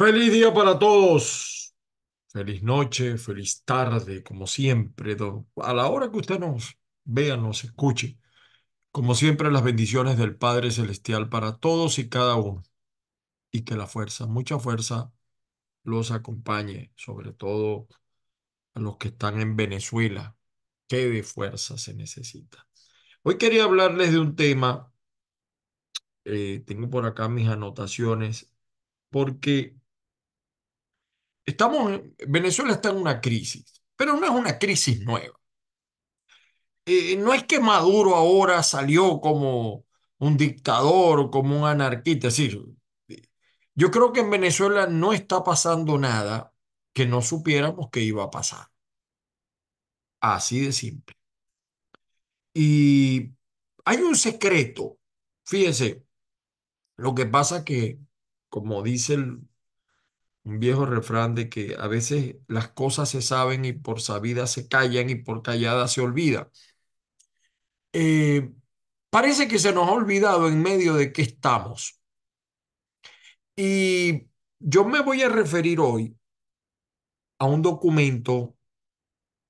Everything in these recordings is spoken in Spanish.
Feliz día para todos. Feliz noche, feliz tarde, como siempre. A la hora que usted nos vea, nos escuche. Como siempre, las bendiciones del Padre Celestial para todos y cada uno. Y que la fuerza, mucha fuerza, los acompañe, sobre todo a los que están en Venezuela. Qué de fuerza se necesita. Hoy quería hablarles de un tema. Eh, tengo por acá mis anotaciones, porque Estamos, Venezuela está en una crisis, pero no es una crisis nueva. Eh, no es que Maduro ahora salió como un dictador o como un anarquista. Es yo creo que en Venezuela no está pasando nada que no supiéramos que iba a pasar. Así de simple. Y hay un secreto. Fíjense, lo que pasa que, como dice el un viejo refrán de que a veces las cosas se saben y por sabidas se callan y por calladas se olvida. Eh, parece que se nos ha olvidado en medio de qué estamos. Y yo me voy a referir hoy a un documento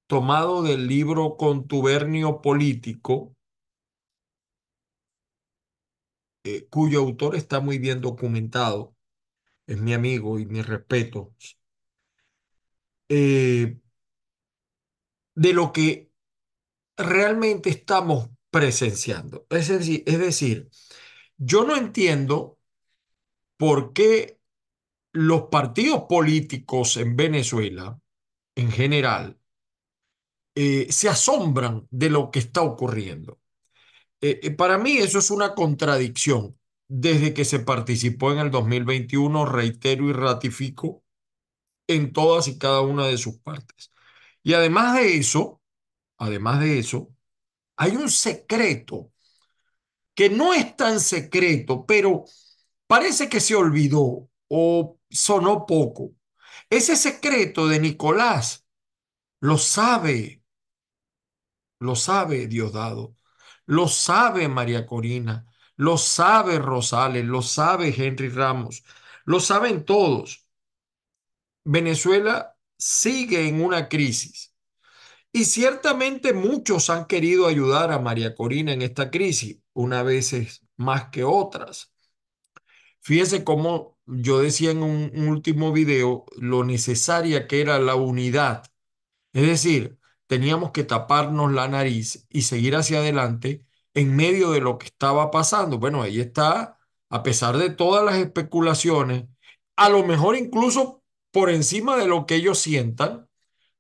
tomado del libro Contubernio Político, eh, cuyo autor está muy bien documentado es mi amigo y mi respeto. Eh, de lo que realmente estamos presenciando. Es decir, yo no entiendo por qué los partidos políticos en Venezuela, en general, eh, se asombran de lo que está ocurriendo. Eh, para mí eso es una contradicción desde que se participó en el 2021, reitero y ratifico en todas y cada una de sus partes. Y además de eso, además de eso, hay un secreto que no es tan secreto, pero parece que se olvidó o sonó poco. Ese secreto de Nicolás lo sabe, lo sabe Diosdado, lo sabe María Corina, lo sabe Rosales, lo sabe Henry Ramos, lo saben todos. Venezuela sigue en una crisis. Y ciertamente muchos han querido ayudar a María Corina en esta crisis, unas veces más que otras. Fíjese cómo yo decía en un, un último video lo necesaria que era la unidad. Es decir, teníamos que taparnos la nariz y seguir hacia adelante en medio de lo que estaba pasando. Bueno, ahí está, a pesar de todas las especulaciones, a lo mejor incluso por encima de lo que ellos sientan,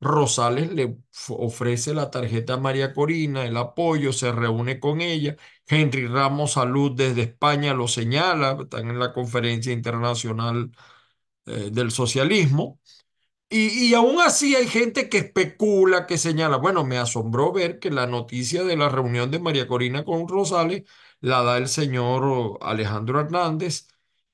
Rosales le ofrece la tarjeta a María Corina, el apoyo, se reúne con ella. Henry Ramos Salud desde España lo señala, están en la conferencia internacional eh, del socialismo. Y, aún así hay gente que especula, que señala, bueno, me asombró ver que la noticia de la reunión de María Corina con Rosales la da el señor Alejandro Hernández,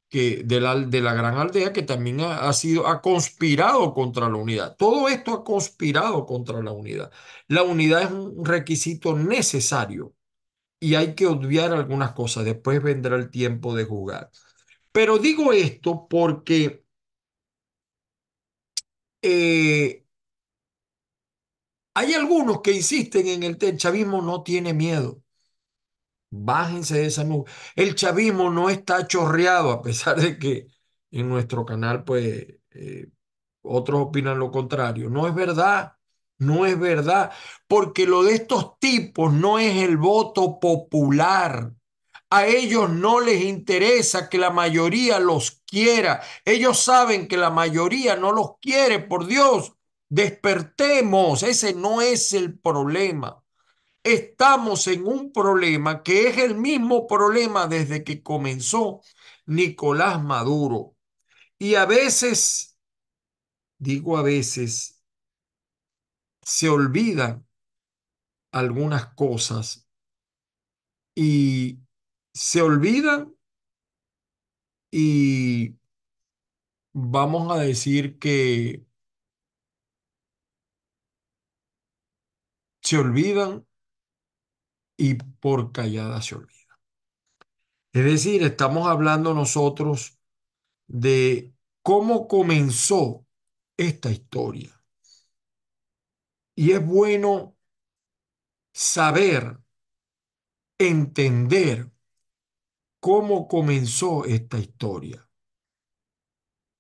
que de la, de la gran aldea, que también ha, ha sido, ha conspirado contra la unidad. Todo esto ha conspirado contra la unidad. La unidad es un requisito necesario y hay que obviar algunas cosas. Después vendrá el tiempo de jugar. Pero digo esto porque eh, hay algunos que insisten en el, chavismo no tiene miedo. Bájense de esa nube. El chavismo no está chorreado, a pesar de que en nuestro canal, pues, eh, otros opinan lo contrario. No es verdad, no es verdad, porque lo de estos tipos no es el voto popular. A ellos no les interesa que la mayoría los quiera. Ellos saben que la mayoría no los quiere, por Dios. Despertemos, ese no es el problema. Estamos en un problema que es el mismo problema desde que comenzó Nicolás Maduro. Y a veces, digo a veces, se olvidan algunas cosas y se olvidan y vamos a decir que se olvidan y por callada se olvidan. Es decir, estamos hablando nosotros de cómo comenzó esta historia. Y es bueno saber, entender cómo comenzó esta historia.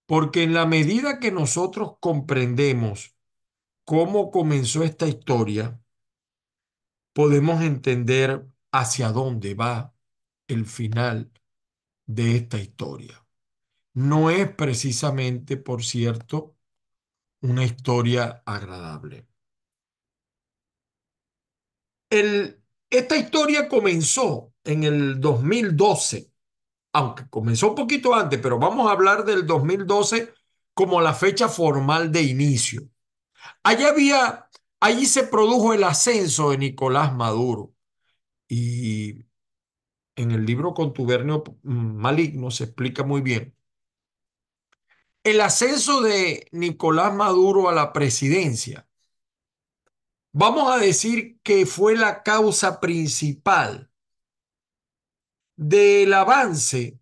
Porque en la medida que nosotros comprendemos cómo comenzó esta historia, podemos entender hacia dónde va el final de esta historia. No es precisamente, por cierto, una historia agradable. esta historia comenzó en el 2012, aunque comenzó un poquito antes, pero vamos a hablar del 2012 como la fecha formal de inicio. Allí había, allí se produjo el ascenso de Nicolás Maduro y en el libro Contubernio Maligno se explica muy bien. El ascenso de Nicolás Maduro a la presidencia, vamos a decir que fue la causa principal del avance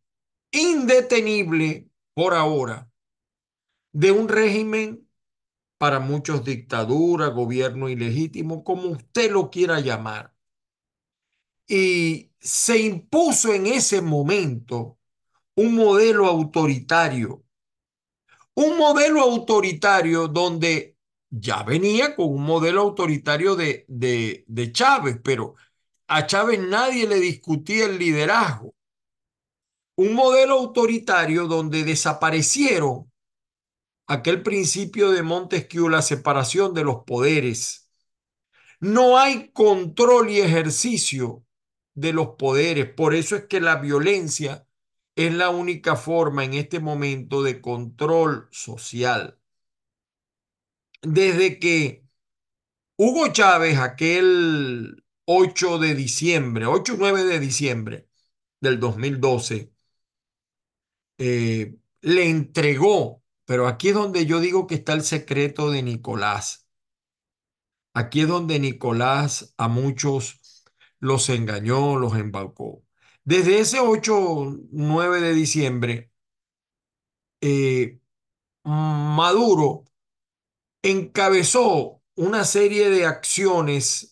indetenible por ahora de un régimen para muchos dictadura, gobierno ilegítimo, como usted lo quiera llamar. Y se impuso en ese momento un modelo autoritario, un modelo autoritario donde ya venía con un modelo autoritario de, de, de Chávez, pero a Chávez nadie le discutía el liderazgo. Un modelo autoritario donde desaparecieron aquel principio de Montesquieu, la separación de los poderes. No hay control y ejercicio de los poderes. Por eso es que la violencia es la única forma en este momento de control social. Desde que Hugo Chávez, aquel 8 de diciembre, 8 9 de diciembre del 2012, eh, le entregó, pero aquí es donde yo digo que está el secreto de Nicolás. Aquí es donde Nicolás a muchos los engañó, los embaucó. Desde ese 8-9 de diciembre, eh, Maduro encabezó una serie de acciones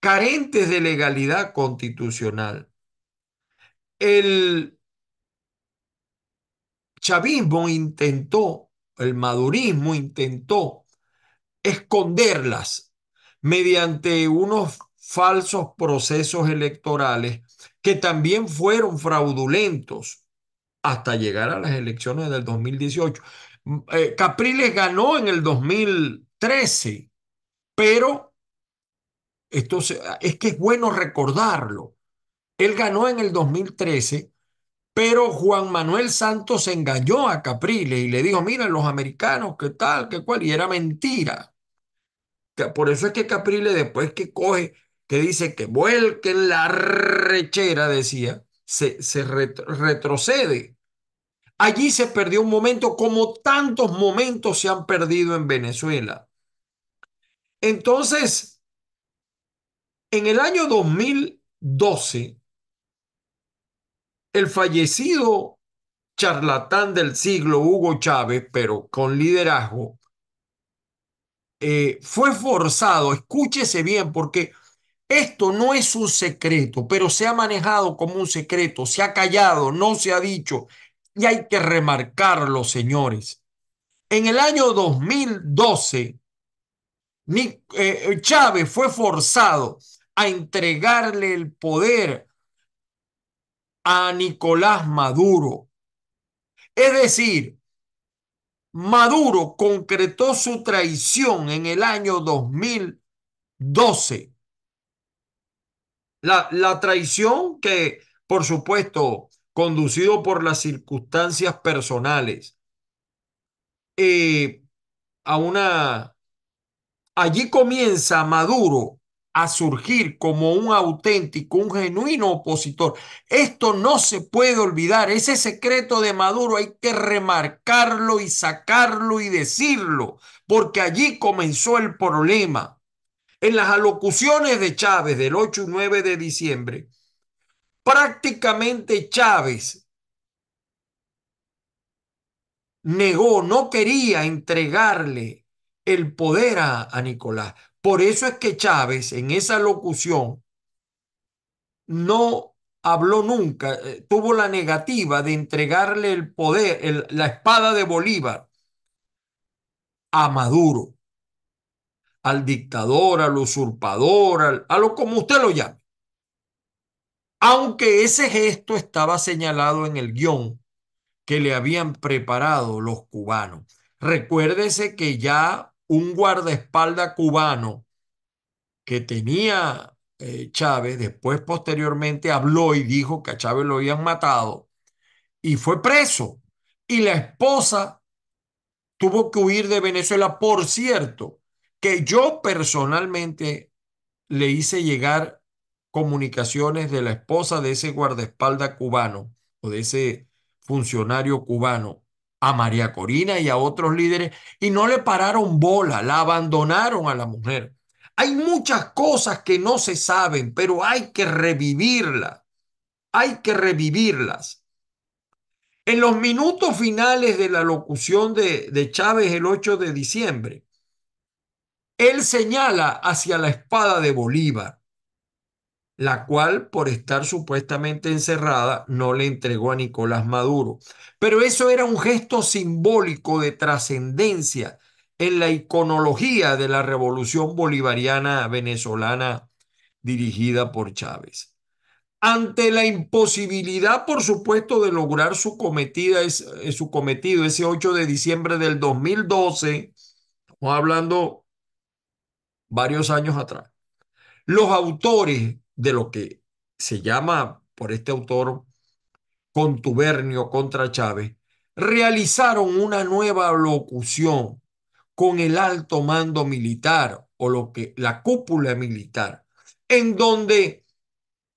carentes de legalidad constitucional. El chavismo intentó, el madurismo intentó esconderlas mediante unos falsos procesos electorales que también fueron fraudulentos hasta llegar a las elecciones del 2018. Mm, eh, Capriles ganó en el 2013, pero entonces, es que es bueno recordarlo. Él ganó en el 2013, pero Juan Manuel Santos engañó a Caprile y le dijo, mira, los americanos, qué tal, qué cual, y era mentira. Por eso es que Caprile después que coge, que dice que vuelque la rechera, decía, se, retrocede. Allí se perdió un momento como tantos momentos se han perdido en Venezuela. Entonces, en el año 2012, el fallecido charlatán del siglo, Hugo Chávez, pero con liderazgo, eh, fue forzado, escúchese bien, porque esto no es un secreto, pero se ha manejado como un secreto, se ha callado, no se ha dicho, y hay que remarcarlo, señores. En el año 2012, eh, Chávez fue forzado a entregarle el poder a Nicolás Maduro. Es decir, Maduro concretó su traición en el año 2012. La, la traición que, por supuesto, conducido por las circunstancias personales, eh, a una... Allí comienza Maduro a surgir como un auténtico, un genuino opositor. Esto no se puede olvidar, ese secreto de Maduro hay que remarcarlo y sacarlo y decirlo, porque allí comenzó el problema. En las alocuciones de Chávez del 8 y 9 de diciembre, prácticamente Chávez negó, no quería entregarle el poder a, Nicolás. Por eso es que Chávez en esa locución no habló nunca, eh, tuvo la negativa de entregarle el poder, la espada de Bolívar a Maduro, al dictador, al usurpador, a lo como usted lo llame. Aunque ese gesto estaba señalado en el guión que le habían preparado los cubanos. Recuérdese que ya un guardaespalda cubano que tenía eh, Chávez, después posteriormente habló y dijo que a Chávez lo habían matado y fue preso. Y la esposa tuvo que huir de Venezuela. Por cierto, que yo personalmente le hice llegar comunicaciones de la esposa de ese guardaespalda cubano o de ese funcionario cubano a María Corina y a otros líderes y no le pararon bola, la abandonaron a la mujer. Hay muchas cosas que no se saben, pero hay que revivirlas. Hay que revivirlas. En los minutos finales de la locución de, de Chávez el 8 de diciembre, él señala hacia la espada de Bolívar la cual por estar supuestamente encerrada no le entregó a Nicolás Maduro. Pero eso era un gesto simbólico de trascendencia en la iconología de la revolución bolivariana venezolana dirigida por Chávez. Ante la imposibilidad, por supuesto, de lograr su, cometida, eh, su cometido ese 8 de diciembre del 2012, estamos hablando varios años atrás, los autores de lo que se llama por este autor contubernio contra Chávez, realizaron una nueva locución con el alto mando militar o lo que la cúpula militar, en donde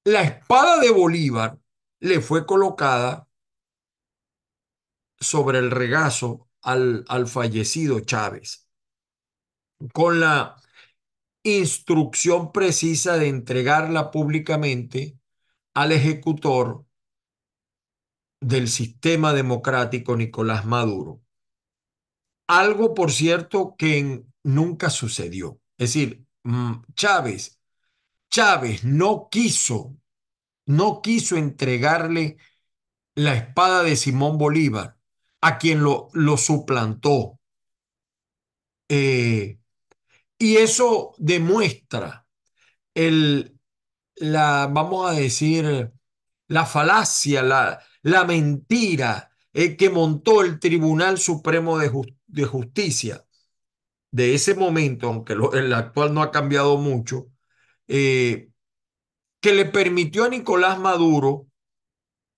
la espada de Bolívar le fue colocada sobre el regazo al, al fallecido Chávez, con la instrucción precisa de entregarla públicamente al ejecutor del sistema democrático Nicolás Maduro. Algo, por cierto, que nunca sucedió. Es decir, mm, Chávez, Chávez no quiso, no quiso entregarle la espada de Simón Bolívar a quien lo, lo suplantó. Eh, y eso demuestra el, la, vamos a decir, la falacia, la, la mentira eh, que montó el Tribunal Supremo de, Justicia de ese momento, aunque el actual no ha cambiado mucho, eh, que le permitió a Nicolás Maduro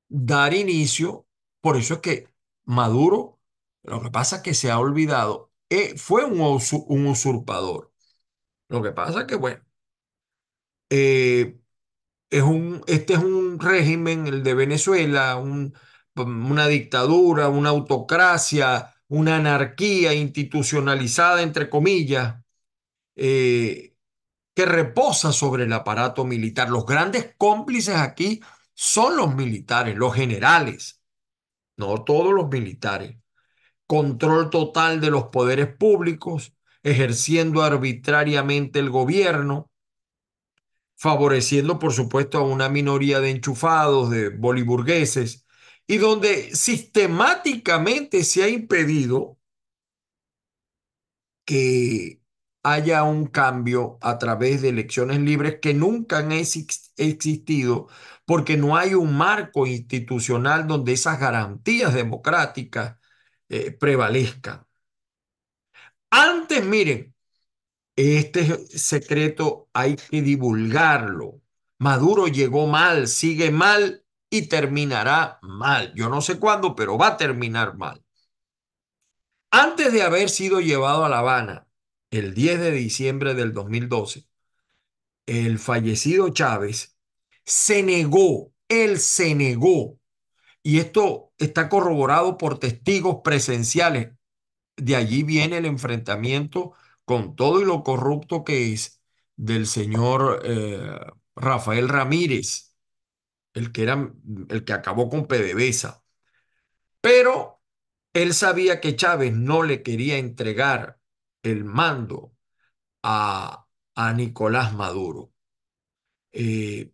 dar inicio, por eso es que Maduro, lo que pasa es que se ha olvidado, eh, fue un, un usurpador. Lo que pasa es que, bueno, eh, es un, este es un régimen, el de Venezuela, un, mm, una dictadura, una autocracia, una anarquía institucionalizada, entre comillas, eh, que reposa sobre el aparato militar. Los grandes cómplices aquí son los militares, los generales, no todos los militares. Control total de los poderes públicos, ejerciendo arbitrariamente el gobierno, favoreciendo por supuesto a una minoría de enchufados, de boliburgueses, y donde sistemáticamente se ha impedido que haya un cambio a través de elecciones libres que nunca han existido porque no hay un marco institucional donde esas garantías democráticas eh, prevalezcan. Antes, miren, este secreto hay que divulgarlo. Maduro llegó mal, sigue mal y terminará mal. Yo no sé cuándo, pero va a terminar mal. Antes de haber sido llevado a La Habana el 10 de diciembre del 2012, el fallecido Chávez se negó, él se negó, y esto está corroborado por testigos presenciales, de allí viene el enfrentamiento con todo y lo corrupto que es del señor eh, Rafael Ramírez, el que, era, el que acabó con PDVSA. Pero él sabía que Chávez no le quería entregar el mando a, a Nicolás Maduro. Eh,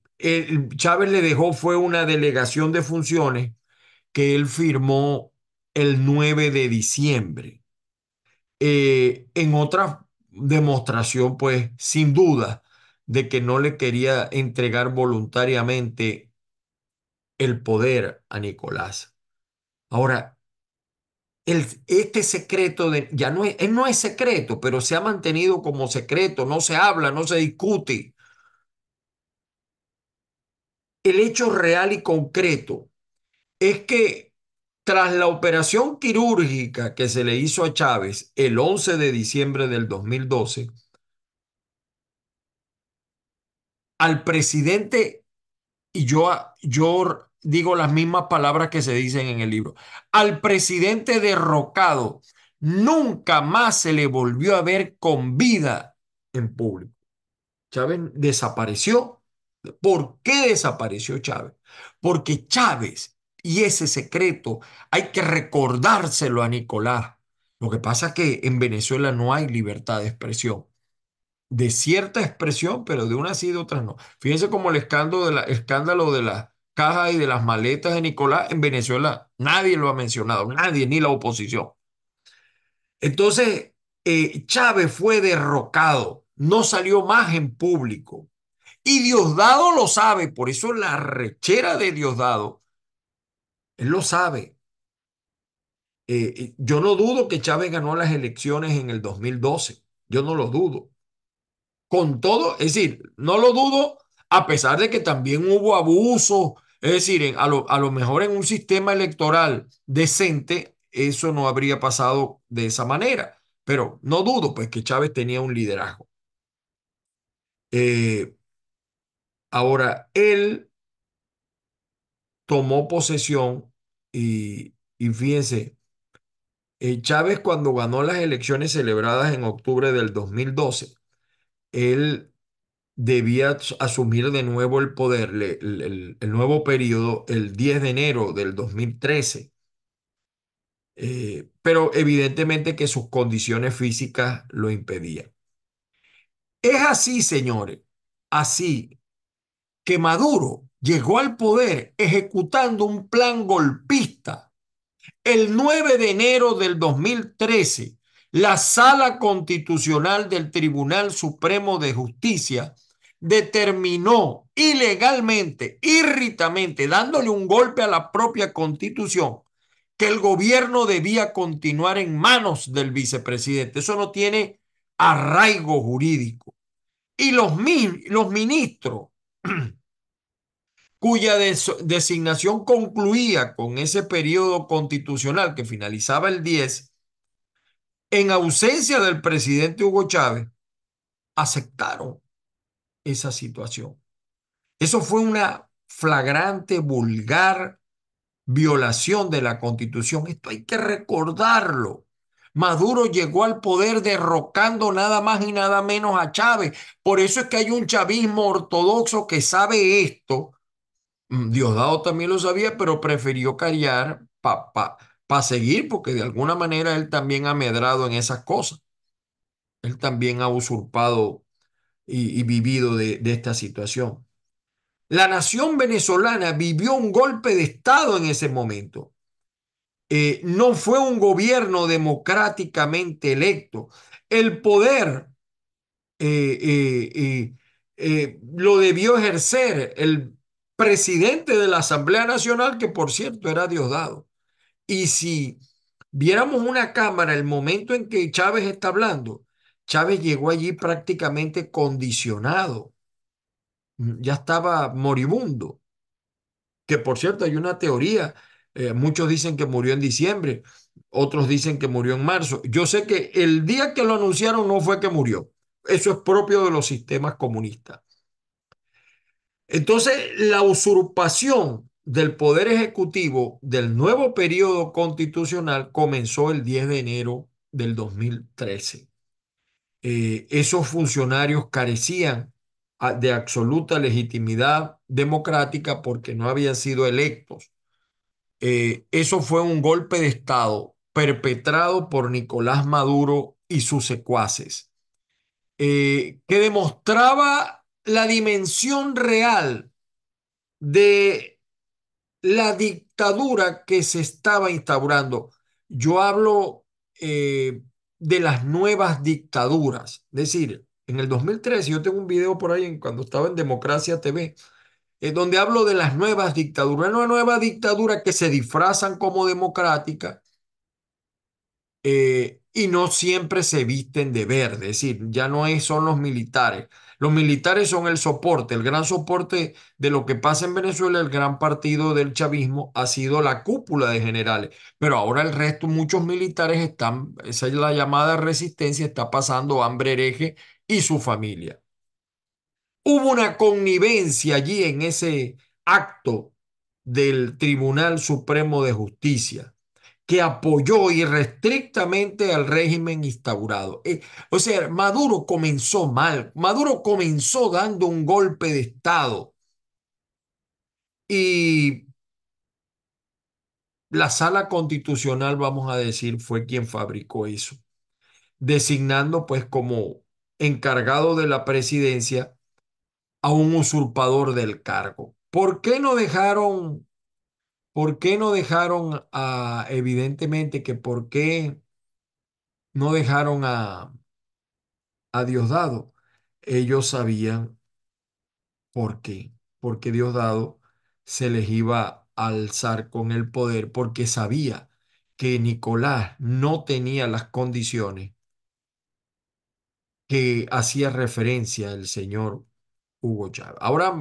Chávez le dejó fue una delegación de funciones que él firmó el 9 de diciembre eh, en otra demostración, pues sin duda, de que no le quería entregar voluntariamente el poder a Nicolás. Ahora, el, este secreto de, ya no es, no es secreto, pero se ha mantenido como secreto, no se habla, no se discute. El hecho real y concreto es que tras la operación quirúrgica que se le hizo a Chávez el 11 de diciembre del 2012, al presidente, y yo, yo digo las mismas palabras que se dicen en el libro, al presidente derrocado nunca más se le volvió a ver con vida en público. Chávez desapareció. ¿Por qué desapareció Chávez? Porque Chávez y ese secreto hay que recordárselo a Nicolás. Lo que pasa es que en Venezuela no hay libertad de expresión. De cierta expresión, pero de una sí y de otras no. Fíjense como el escándalo de, la, escándalo de las cajas y de las maletas de Nicolás en Venezuela. Nadie lo ha mencionado, nadie, ni la oposición. Entonces, eh, Chávez fue derrocado, no salió más en público. Y Diosdado lo sabe, por eso la rechera de Diosdado él lo sabe. Eh, eh, yo no dudo que Chávez ganó las elecciones en el 2012. Yo no lo dudo. Con todo, es decir, no lo dudo a pesar de que también hubo abusos. Es decir, a, lo, mejor en un sistema electoral decente, eso no habría pasado de esa manera. Pero no dudo, pues, que Chávez tenía un liderazgo. Eh, ahora, él tomó posesión y, fíjense, eh, Chávez cuando ganó las elecciones celebradas en octubre del 2012, él debía asumir de nuevo el poder, el, nuevo periodo, el 10 de enero del 2013. Eh, pero evidentemente que sus condiciones físicas lo impedían. Es así, señores, así que Maduro llegó al poder ejecutando un plan golpista. El 9 de enero del 2013, la sala constitucional del Tribunal Supremo de Justicia determinó ilegalmente, irritamente, dándole un golpe a la propia constitución, que el gobierno debía continuar en manos del vicepresidente. Eso no tiene arraigo jurídico. Y los, los ministros cuya designación concluía con ese periodo constitucional que finalizaba el 10, en ausencia del presidente Hugo Chávez, aceptaron esa situación. Eso fue una flagrante, vulgar violación de la constitución. Esto hay que recordarlo. Maduro llegó al poder derrocando nada más y nada menos a Chávez. Por eso es que hay un chavismo ortodoxo que sabe esto Mm, Diosdado también lo sabía, pero prefirió callar para seguir, porque de alguna manera él también ha medrado en esas cosas. Él también ha usurpado y, vivido de, esta situación. La nación venezolana vivió un golpe de Estado en ese momento. Eh, no fue un gobierno democráticamente electo. El poder eh, eh, lo debió ejercer el, presidente de la Asamblea Nacional, que por cierto era Diosdado. Y si viéramos una cámara el momento en que Chávez está hablando, Chávez llegó allí prácticamente condicionado. Ya estaba moribundo. Que por cierto, hay una teoría. Eh, muchos dicen que murió en diciembre, otros dicen que murió en marzo. Yo sé que el día que lo anunciaron no fue que murió. Eso es propio de los sistemas comunistas. Entonces, la usurpación del poder ejecutivo del nuevo periodo constitucional comenzó el 10 de enero del 2013. Eh, esos funcionarios carecían ah, de absoluta legitimidad democrática porque no habían sido electos. Eh, eso fue un golpe de Estado perpetrado por Nicolás Maduro y sus secuaces, eh, que demostraba la dimensión real de la dictadura que se estaba instaurando. Yo hablo eh, de las nuevas dictaduras. Es decir, en el 2013, yo tengo un video por ahí en, cuando estaba en Democracia TV, eh, donde hablo de las nuevas dictaduras. Una nueva dictadura que se disfrazan como democrática eh, y no siempre se visten de verde. Es decir, ya no son los militares. Los militares son el soporte, el gran soporte de lo que pasa en Venezuela, el gran partido del chavismo ha sido la cúpula de generales, pero ahora el resto, muchos militares están, esa es la llamada resistencia, está pasando hambre hereje y su familia. Hubo una connivencia allí en ese acto del Tribunal Supremo de Justicia que apoyó irrestrictamente al régimen instaurado. Eh, o sea, Maduro comenzó mal. Maduro comenzó dando un golpe de Estado. Y la sala constitucional, vamos a decir, fue quien fabricó eso, designando pues como encargado de la presidencia a un usurpador del cargo. ¿Por qué no dejaron ¿Por qué no dejaron a, evidentemente que por qué no dejaron a, Diosdado? Ellos sabían por qué, porque Diosdado se les iba a alzar con el poder, porque sabía que Nicolás no tenía las condiciones que hacía referencia el señor Hugo Chávez. Ahora,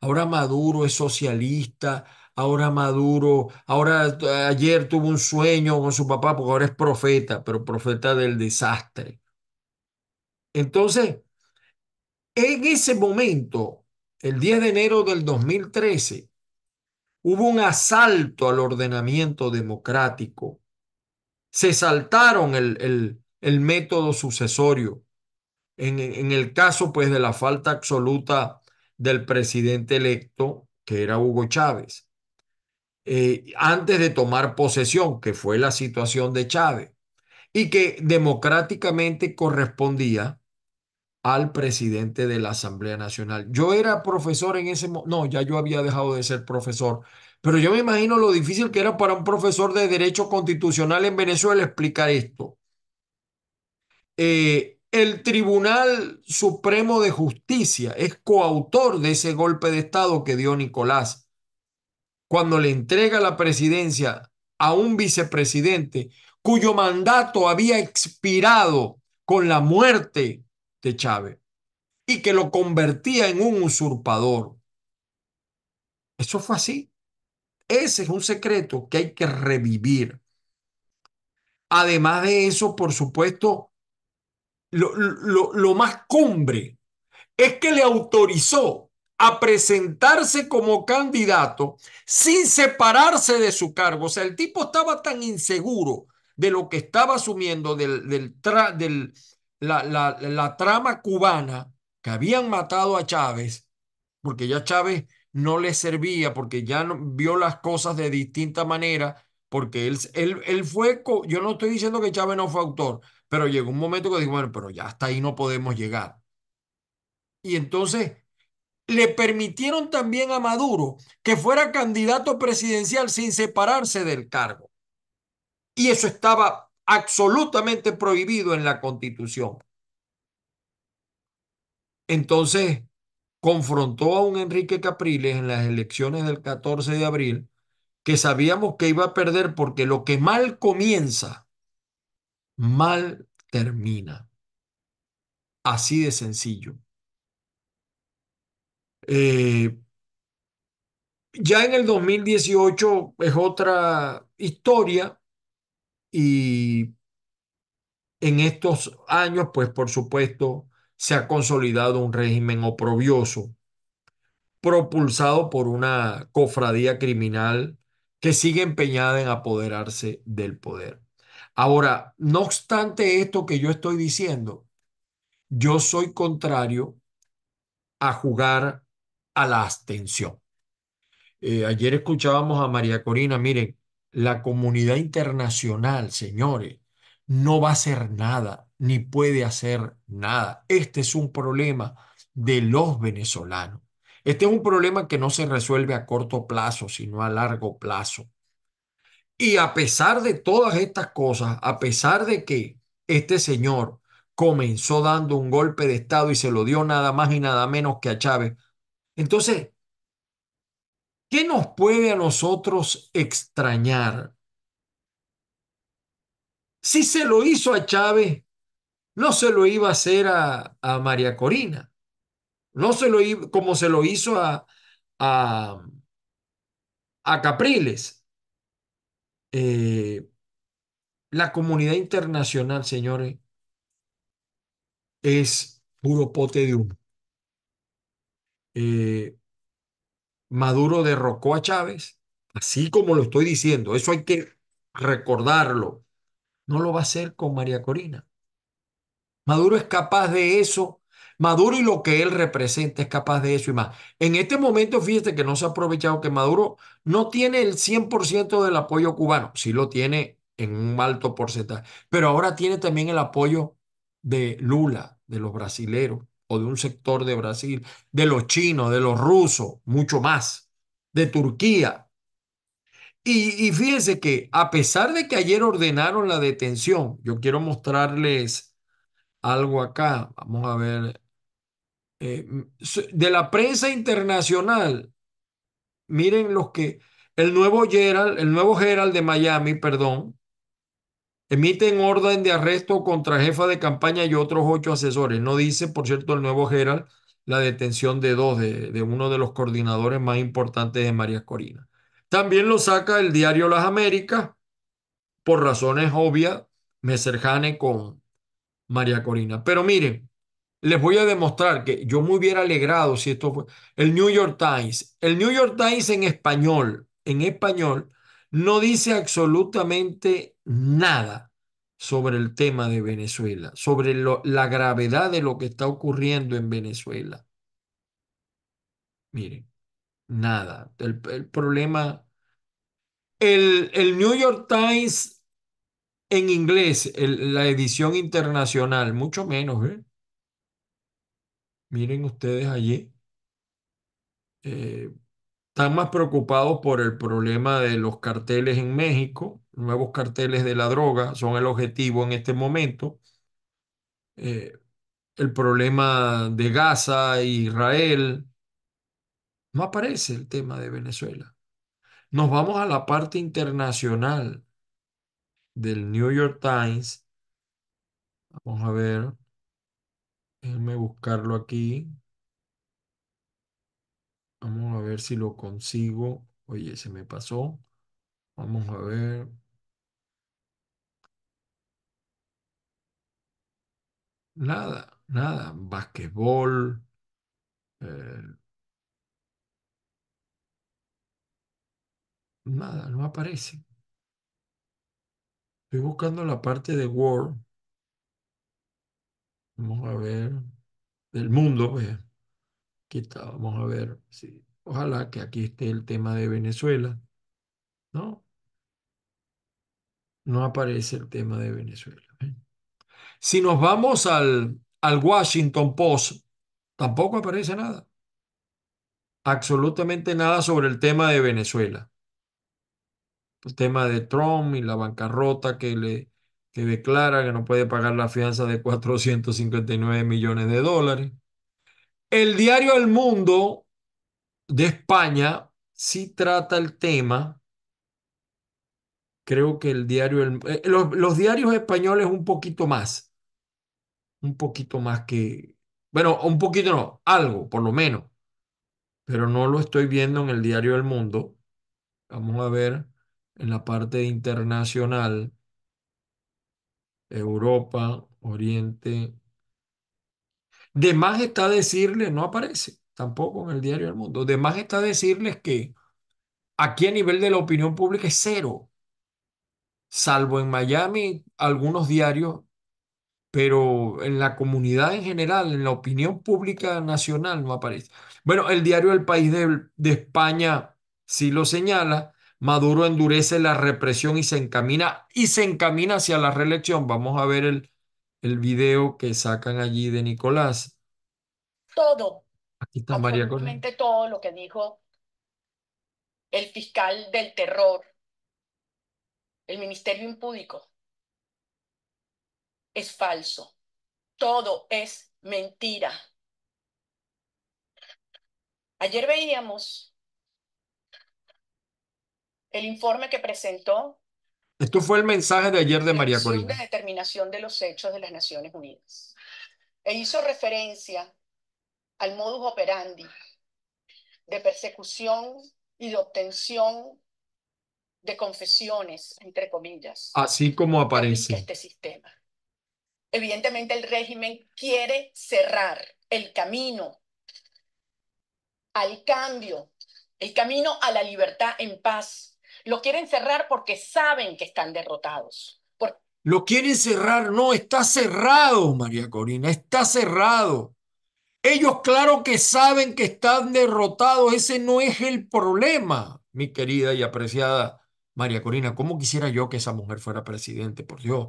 ahora Maduro es socialista, ahora maduro, ahora eh, ayer tuvo un sueño con su papá porque ahora es profeta, pero profeta del desastre. Entonces, en ese momento, el 10 de enero del 2013, hubo un asalto al ordenamiento democrático. Se saltaron el, el, método sucesorio. En, en, el caso, pues, de la falta absoluta del presidente electo, que era Hugo Chávez. Eh, antes de tomar posesión, que fue la situación de Chávez, y que democráticamente correspondía al presidente de la Asamblea Nacional. Yo era profesor en ese momento, no, ya yo había dejado de ser profesor, pero yo me imagino lo difícil que era para un profesor de Derecho Constitucional en Venezuela explicar esto. Eh, el Tribunal Supremo de Justicia es coautor de ese golpe de Estado que dio Nicolás cuando le entrega la presidencia a un vicepresidente cuyo mandato había expirado con la muerte de Chávez y que lo convertía en un usurpador. Eso fue así. Ese es un secreto que hay que revivir. Además de eso, por supuesto, lo, más cumbre es que le autorizó a presentarse como candidato sin separarse de su cargo. O sea, el tipo estaba tan inseguro de lo que estaba asumiendo del, del, del la, la, trama cubana que habían matado a Chávez, porque ya Chávez no le servía, porque ya no, vio las cosas de distinta manera, porque él, él, él fue, yo no estoy diciendo que Chávez no fue autor, pero llegó un momento que dijo, bueno, pero ya hasta ahí no podemos llegar. Y entonces le permitieron también a Maduro que fuera candidato presidencial sin separarse del cargo. Y eso estaba absolutamente prohibido en la constitución. Entonces, confrontó a un Enrique Capriles en las elecciones del 14 de abril, que sabíamos que iba a perder porque lo que mal comienza, mal termina. Así de sencillo. Eh, ya en el 2018 es otra historia y en estos años, pues por supuesto, se ha consolidado un régimen oprobioso, propulsado por una cofradía criminal que sigue empeñada en apoderarse del poder. Ahora, no obstante esto que yo estoy diciendo, yo soy contrario a jugar a la abstención. Eh, ayer escuchábamos a María Corina, miren, la comunidad internacional, señores, no va a hacer nada, ni puede hacer nada. Este es un problema de los venezolanos. Este es un problema que no se resuelve a corto plazo, sino a largo plazo. Y a pesar de todas estas cosas, a pesar de que este señor comenzó dando un golpe de Estado y se lo dio nada más y nada menos que a Chávez, entonces, ¿qué nos puede a nosotros extrañar? Si se lo hizo a Chávez, no se lo iba a hacer a, María Corina, no se lo como se lo hizo a, a, Capriles. Eh, la comunidad internacional, señores, es puro pote de humo. Eh, Maduro derrocó a Chávez, así como lo estoy diciendo, eso hay que recordarlo, no lo va a hacer con María Corina. Maduro es capaz de eso. Maduro y lo que él representa es capaz de eso y más. En este momento, fíjate que no se ha aprovechado que Maduro no tiene el 100% del apoyo cubano, sí lo tiene en un alto porcentaje, pero ahora tiene también el apoyo de Lula, de los brasileros, o de un sector de Brasil, de los chinos, de los rusos, mucho más, de Turquía. Y, fíjense que a pesar de que ayer ordenaron la detención, yo quiero mostrarles algo acá, vamos a ver, eh, de la prensa internacional, miren los que, el nuevo Gerald, el nuevo Gerald de Miami, perdón, Emiten orden de arresto contra jefa de campaña y otros ocho asesores. No dice, por cierto, el nuevo Gerald la detención de dos, de, uno de los coordinadores más importantes de María Corina. También lo saca el diario Las Américas, por razones obvias, me cercane con María Corina. Pero miren, les voy a demostrar que yo me hubiera alegrado si esto fue el New York Times. El New York Times en español, en español, no dice absolutamente nada sobre el tema de Venezuela, sobre la gravedad de lo que está ocurriendo en Venezuela. Miren, nada. El, problema... El, el, New York Times en inglés, la edición internacional, mucho menos, ¿eh? Miren ustedes allí. Eh, están más preocupados por el problema de los carteles en México, nuevos carteles de la droga son el objetivo en este momento. Eh, el problema de Gaza, Israel, no aparece el tema de Venezuela. Nos vamos a la parte internacional del New York Times. Vamos a ver. Déjenme buscarlo aquí. Vamos a ver si lo consigo. Oye, se me pasó. Vamos a ver. Nada, nada. Basquetbol. Eh, nada, no aparece. Estoy buscando la parte de World, Vamos a ver. Del mundo, pues. Aquí está, vamos a ver. Ojalá que aquí esté el tema de Venezuela. ¿No? No aparece el tema de Venezuela. ¿eh? Si nos vamos al, al Washington Post, tampoco aparece nada. Absolutamente nada sobre el tema de Venezuela. El tema de Trump y la bancarrota que le que declara que no puede pagar la fianza de 459 millones de dólares. El diario El Mundo de España sí trata el tema Creo que el diario, eh, los, diarios españoles un poquito más, un poquito más que, bueno, un poquito no, algo por lo menos, pero no lo estoy viendo en el diario del Mundo. Vamos a ver en la parte internacional, Europa, Oriente. De más está decirle, no aparece tampoco en el diario del Mundo, de más está decirles que aquí a nivel de la opinión pública es cero salvo en Miami, algunos diarios, pero en la comunidad en general, en la opinión pública nacional no aparece. Bueno, el diario El País de, España sí lo señala. Maduro endurece la represión y se encamina y se encamina hacia la reelección. Vamos a ver el, el video que sacan allí de Nicolás. Todo. Aquí está María todo lo que dijo el fiscal del terror el ministerio impúdico, es falso. Todo es mentira. Ayer veíamos el informe que presentó. Esto fue el mensaje de ayer de María Corina. De determinación de los hechos de las Naciones Unidas. E hizo referencia al modus operandi de persecución y de obtención de confesiones, entre comillas. Así como aparece. Este sistema. Evidentemente el régimen quiere cerrar el camino al cambio, el camino a la libertad en paz. Lo quieren cerrar porque saben que están derrotados. Lo quieren cerrar, no, está cerrado, María Corina, está cerrado. Ellos claro que saben que están derrotados, ese no es el problema, mi querida y apreciada María Corina, ¿cómo quisiera yo que esa mujer fuera presidente, por Dios?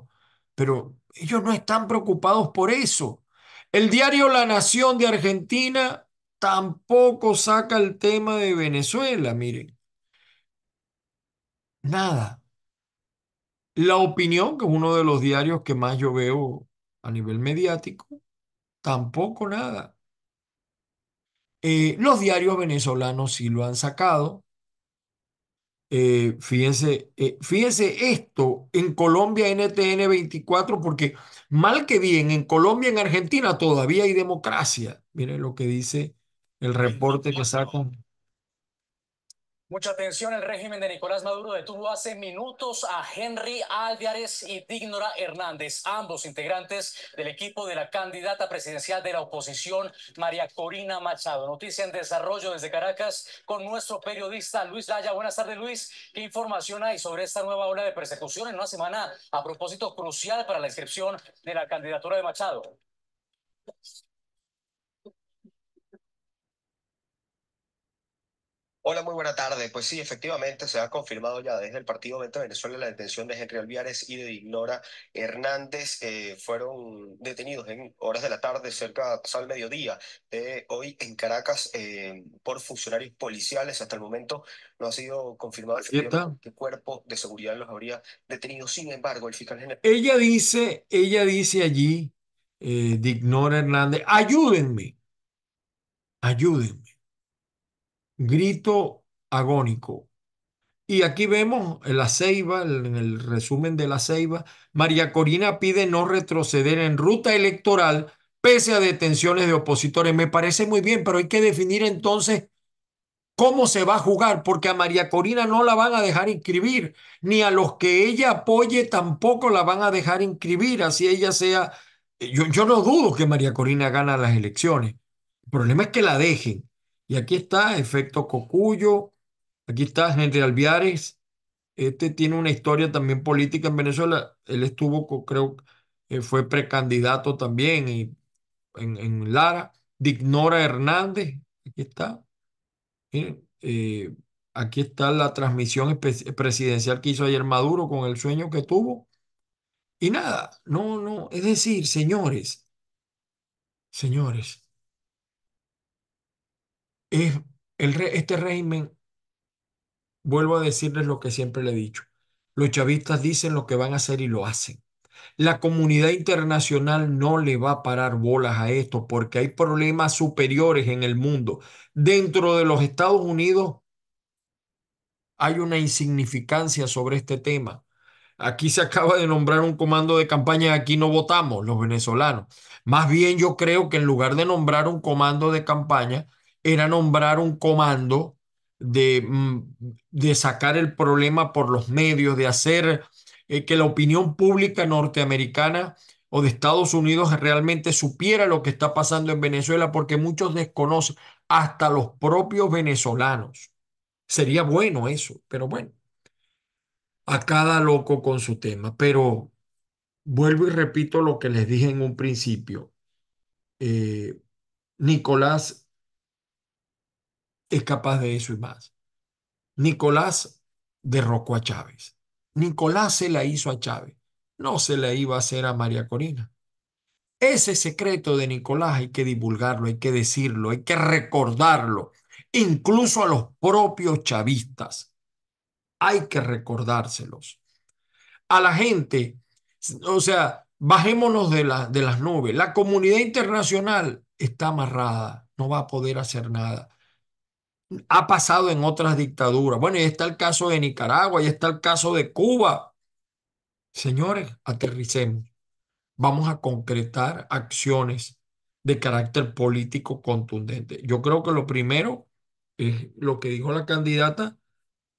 Pero ellos no están preocupados por eso. El diario La Nación de Argentina tampoco saca el tema de Venezuela, miren. Nada. La opinión, que es uno de los diarios que más yo veo a nivel mediático, tampoco nada. Eh, los diarios venezolanos sí lo han sacado, eh, eh, fíjense, esto en Colombia NTN 24, porque mal que bien, en Colombia, en Argentina todavía hay democracia. Miren lo que dice el reporte que saco. Mucha atención, el régimen de Nicolás Maduro detuvo hace minutos a Henry Álvarez y Dignora Hernández, ambos integrantes del equipo de la candidata presidencial de la oposición, María Corina Machado. Noticia en desarrollo desde Caracas con nuestro periodista Luis Laya. Buenas tardes, Luis. ¿Qué información hay sobre esta nueva ola de persecución en una semana a propósito crucial para la inscripción de la candidatura de Machado? Hola, muy buena tarde. Pues sí, efectivamente se ha confirmado ya desde el Partido Venta Venezuela la detención de Henry Alviares y de Ignora Hernández. Eh, fueron detenidos en horas de la tarde, cerca pues, al mediodía hoy en Caracas eh, por funcionarios policiales. Hasta el momento no ha sido confirmado que cuerpo de seguridad los habría detenido. Sin embargo, el fiscal general. Ella dice, ella dice allí, eh, Dignora Ignora Hernández, ayúdenme, ayúdenme grito agónico. Y aquí vemos la ceiba, en el resumen de la ceiba, María Corina pide no retroceder en ruta electoral pese a detenciones de opositores. Me parece muy bien, pero hay que definir entonces cómo se va a jugar, porque a María Corina no la van a dejar inscribir, ni a los que ella apoye tampoco la van a dejar inscribir, así ella sea... Yo, yo no dudo que María Corina gana las elecciones. El problema es que la dejen. Y aquí está Efecto Cocuyo, aquí está Henry Alviares. Este tiene una historia también política en Venezuela. Él estuvo, creo, eh, fue precandidato también y, en, Lara. Dignora Hernández, aquí está. Eh, aquí está la transmisión presidencial que hizo ayer Maduro con el sueño que tuvo. Y nada, no, no, es decir, señores, señores, el este régimen, vuelvo a decirles lo que siempre le he dicho, los chavistas dicen lo que van a hacer y lo hacen. La comunidad internacional no le va a parar bolas a esto porque hay problemas superiores en el mundo. Dentro de los Estados Unidos hay una insignificancia sobre este tema. Aquí se acaba de nombrar un comando de campaña, aquí no votamos los venezolanos. Más bien yo creo que en lugar de nombrar un comando de campaña, era nombrar un comando mm, de, sacar el problema por los medios, de hacer eh, que la opinión pública norteamericana o de Estados Unidos realmente supiera lo que está pasando en Venezuela, porque muchos desconocen, hasta los propios venezolanos. Sería bueno eso, pero bueno, a cada loco con su tema. Pero vuelvo y repito lo que les dije en un principio. Eh, Nicolás es capaz de eso y más. Nicolás derrocó a Chávez. Nicolás se la hizo a Chávez. No se la iba a hacer a María Corina. Ese secreto de Nicolás hay que divulgarlo, hay que decirlo, hay que recordarlo, incluso a los propios chavistas. Hay que recordárselos. A la gente, o sea, bajémonos de, de las nubes. La comunidad internacional está amarrada, no va a poder hacer nada ha pasado en otras dictaduras. Bueno, y está el caso de Nicaragua, y está el caso de Cuba. Señores, aterricemos. Vamos a concretar acciones de carácter político contundente. Yo creo que lo primero es lo que dijo la candidata,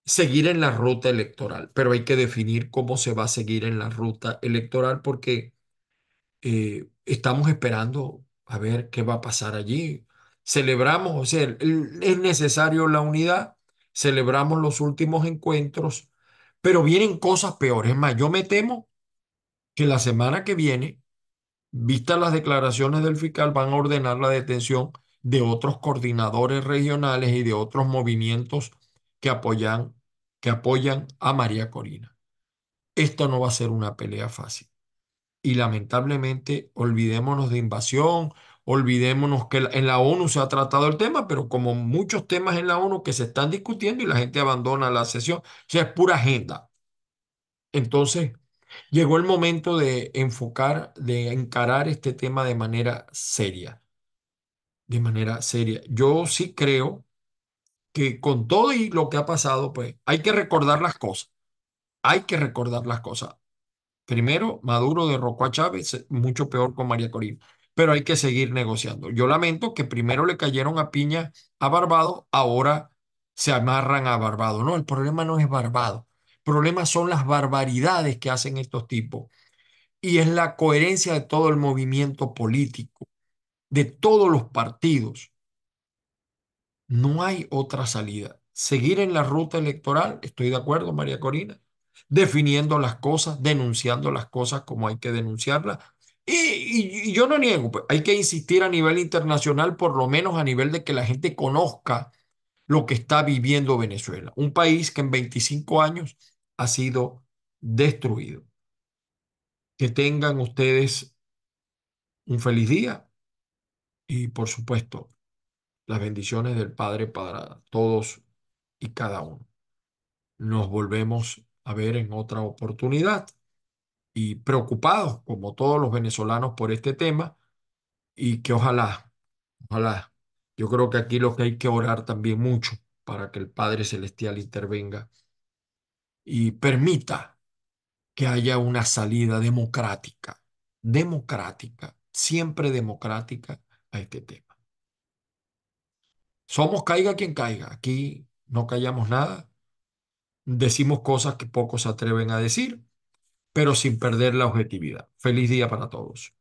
seguir en la ruta electoral, pero hay que definir cómo se va a seguir en la ruta electoral porque eh, estamos esperando a ver qué va a pasar allí. Celebramos, o sea, es necesario la unidad, celebramos los últimos encuentros, pero vienen cosas peores. Es más, yo me temo que la semana que viene, vistas las declaraciones del fiscal, van a ordenar la detención de otros coordinadores regionales y de otros movimientos que apoyan, que apoyan a María Corina. Esto no va a ser una pelea fácil. Y lamentablemente, olvidémonos de invasión, olvidémonos que en la ONU se ha tratado el tema, pero como muchos temas en la ONU que se están discutiendo y la gente abandona la sesión, o sea, es pura agenda. Entonces, llegó el momento de enfocar, de encarar este tema de manera seria, de manera seria. Yo sí creo que con todo y lo que ha pasado, pues hay que recordar las cosas, hay que recordar las cosas. Primero, Maduro derrocó a Chávez, mucho peor con María Corina pero hay que seguir negociando. Yo lamento que primero le cayeron a piña a Barbado. ahora se amarran a Barbado. No, el problema no es Barbado. El problema son las barbaridades que hacen estos tipos y es la coherencia de todo el movimiento político, de todos los partidos. No hay otra salida. Seguir en la ruta electoral, estoy de acuerdo, María Corina, definiendo las cosas, denunciando las cosas como hay que denunciarlas, y, yo no niego, pues, hay que insistir a nivel internacional, por lo menos a nivel de que la gente conozca lo que está viviendo Venezuela, un país que en 25 años ha sido destruido. Que tengan ustedes un feliz día y por supuesto las bendiciones del Padre para todos y cada uno. Nos volvemos a ver en otra oportunidad preocupados, como todos los venezolanos, por este tema y que ojalá, ojalá, yo creo que aquí lo que hay que orar también mucho para que el Padre Celestial intervenga y permita que haya una salida democrática, democrática, siempre democrática a este tema. Somos caiga quien caiga, aquí no callamos nada, decimos cosas que pocos se atreven a decir, pero sin perder la objetividad. Feliz día para todos.